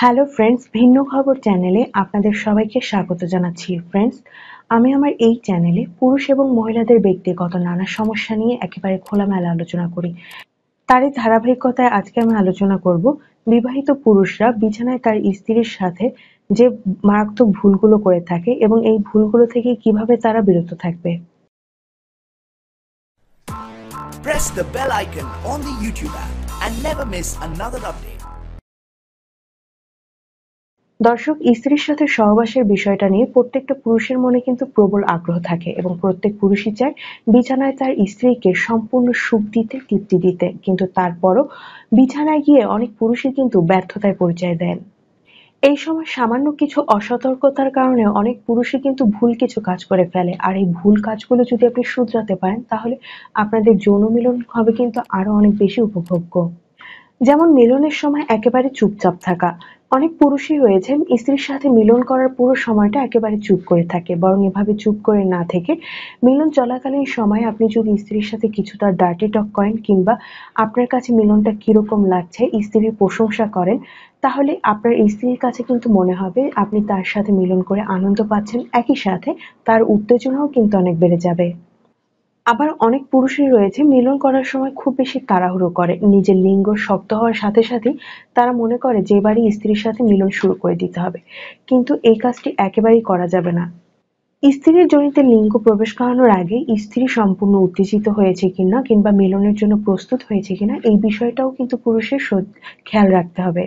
Hello friends ভিন্ন খবর চ্যানেলে আপনাদের সবাইকে স্বাগত জানাচ্ছি ফ্রেন্ডস আমি আমার এই চ্যানেলে পুরুষ এবং মহিলাদের ব্যক্তিগত নানা সমস্যা নিয়ে একেবারে খোলামেলা আলোচনা করি তারই ধারাবাহিকতায় আজকে আমি আলোচনা করব বিবাহিত পুরুষরা বিছানায় তার স্ত্রীর সাথে যে মারাত্মক ভুলগুলো করে থাকে এবং এই ভুলগুলো থেকে কিভাবে তারা বিরত থাকবে Press the bell icon on the YouTube app and never miss another update. দর্শক স্ত্রীর সাথে সহবাসের বিষয়টা নিয়ে প্রত্যেকটা পুরুষের মনে কিন্তু প্রবল আগ্রহ থাকে এবং প্রত্যেক পুরুষই চায় বিছানায় তার স্ত্রীকে সম্পূর্ণ সুখ দিতে তৃপ্তি দিতে কিন্তু তারপরও বিছানায় গিয়ে অনেক পুরুষই কিন্তু ব্যর্থতায় পরিচয় দেন এই সময় সামান্য কিছু অসতর্কতার কারণে অনেক পুরুষই কিন্তু ভুল কিছু কাজ করে ফেলে আর এই ভুল কাজগুলো যদি আপনি শুধরাতে পারেন তাহলে আপনাদের যৌন মিলন হবে কিন্তু আরো অনেক বেশি উপভোগ্য যেমন মিলনের সময় একেবারে চুপচাপ থাকা অনেক পুরুষই রয়েছেন স্ত্রীর সাথে মিলন করার পুরো সময়টা একেবারে চুপ করে থাকে বরং এভাবে চুপ করে না থেকে মিলন চলাকালীন সময়ে আপনি যদি স্ত্রীর সাথে কিছুটা ডার্টি টক করেন কিংবা আপনার কাছে মিলনটা কিরকম লাগছে স্ত্রীর প্রশংসা করেন তাহলে আপনার স্ত্রীর কাছে কিন্তু মনে হবে আপনি তার সাথে মিলন করে আনন্দ পাচ্ছেন একই সাথে তার উত্তেজনাও কিন্তু অনেক বেড়ে যাবে আবার অনেক পুরুষই রয়েছে মিলন করার সময় খুব বেশি তাড়াহুড়ো করে নিজের লিঙ্গ শক্ত হওয়ার সাথে সাথেই তারা মনে করে যে বাড়ি স্ত্রীর সাথে মিলন শুরু করে দিতে হবে কিন্তু এই কাজটি একেবারেই করা যাবে না স্ত্রীর জনিতে লিঙ্গ প্রবেশ করানোর আগে স্ত্রী সম্পূর্ণ উত্তেজিত হয়েছে কিনা কিংবা মিলনের জন্য প্রস্তুত হয়েছে কিনা এই বিষয়টাও কিন্তু পুরুষের খেয়াল রাখতে হবে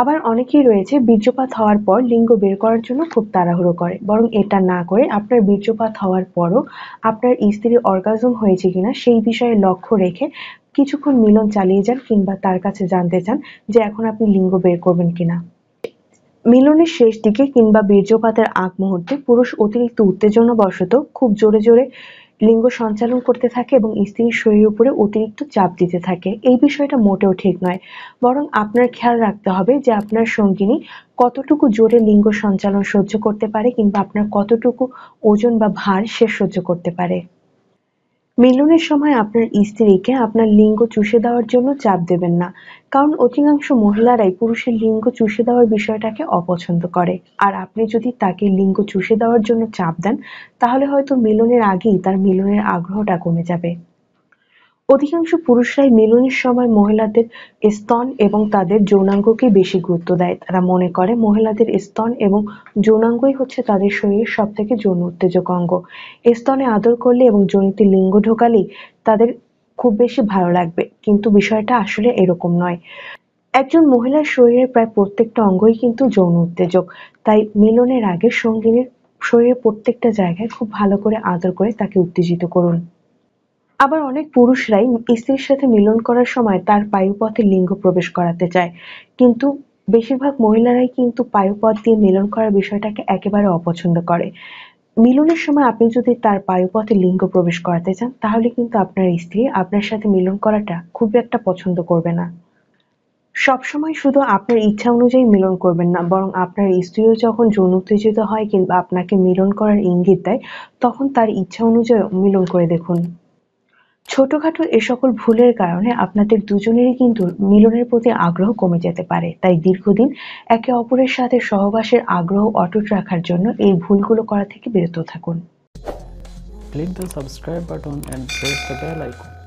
আবার অনেকেই রয়েছে বীর্যপাত হওয়ার পর লিঙ্গ বের করার জন্য খুব তাড়াহুড়ো করে বরং এটা না করে আপনার বীর্যপাত হওয়ার পরও আপনার স্ত্রীর অর্গাজম হয়েছে কিনা সেই বিষয়ে লক্ষ্য রেখে কিছুক্ষণ মিলন চালিয়ে যান কিংবা তার কাছে জানতে চান যে এখন আপনি লিঙ্গ বের করবেন কিনা মিলনের শেষ দিকে কিংবা বীর্যপাতের আগ মুহূর্তে পুরুষ অতিরিক্ত উত্তেজনা বশত খুব জোরে জোরে লিঙ্গ সঞ্চালন করতে থাকে এবং স্ত্রীর শরীরের উপরে অতিরিক্ত চাপ দিতে থাকে এই বিষয়টা মোটেও ঠিক নয় বরং আপনার খেয়াল রাখতে হবে যে আপনার সঙ্গিনী কতটুকু জোরে লিঙ্গ সঞ্চালন সহ্য করতে পারে কিংবা আপনার কতটুকু ওজন বা ভার সে সহ্য করতে পারে মিলনের সময় আপনার স্ত্রীকে আপনার লিঙ্গ চুষে দেওয়ার জন্য চাপ দেবেন না, কারণ অধিকাংশ মহিলারাই পুরুষের লিঙ্গ চুষে দেওয়ার বিষয়টাকে অপছন্দ করে আর আপনি যদি তাকে লিঙ্গ চুষে দেওয়ার জন্য চাপ দেন তাহলে হয়তো মিলনের আগেই তার মিলনের আগ্রহটা কমে যাবে অধিকাংশ পুরুষরাই মিলনের সময় মহিলাদের স্তন এবং তাদের যৌনাঙ্গকে বেশি গুরুত্ব দেয়। তারা মনে করে মহিলাদের স্তন এবং যৌনাঙ্গই হচ্ছে তাদের শরীরের থেকে যৌন উত্তেজক অঙ্গ। স্তনে আদর করলে এবং যোনিতে লিঙ্গ ঢোকালেই তাদের খুব বেশি ভালো লাগবে কিন্তু বিষয়টা আসলে এরকম নয়। একজন মহিলার শরীরের প্রায় প্রত্যেকটা অঙ্গই কিন্তু যৌন উত্তেজক তাই মিলনের আগে সঙ্গিনীর শরীরের প্রত্যেকটা জায়গায় খুব ভালো করে আদর করে তাকে উত্তেজিত করুন। আবার অনেক পুরুষরাই স্ত্রীর সাথে মিলন করার সময় তার পায়ুপথে লিঙ্গ প্রবেশ করাতে চায় কিন্তু বেশিরভাগ মহিলারাই কিন্তু পায়ুপথ দিয়ে মিলন করার বিষয়টাকে একেবারে অপছন্দ করে মিলনের সময় আপনি যদি তার পায়ুপথে লিঙ্গ প্রবেশ করাতে চান তাহলে কিন্তু আপনার স্ত্রী আপনার সাথে মিলন করাটা খুব একটা পছন্দ করবে না সবসময় শুধু আপনার ইচ্ছা অনুযায়ী মিলন করবেন না বরং আপনার স্ত্রীও যখন যৌন উত্তেজিত হয় কিংবা আপনাকে মিলন করার ইঙ্গিত দেয় তখন তার ইচ্ছা অনুযায়ী মিলন করে দেখুন ছোটখাটো এ সকল ভুলের কারণে আপনাদের দুজনেরই কিন্তু মিলনের প্রতি আগ্রহ কমে যেতে পারে তাই দীর্ঘদিন একে অপরের সাথে সহবাসের আগ্রহ অটুট রাখার জন্য এই ভুলগুলো করা থেকে বিরত থাকুন Click the subscribe button and press the bell icon.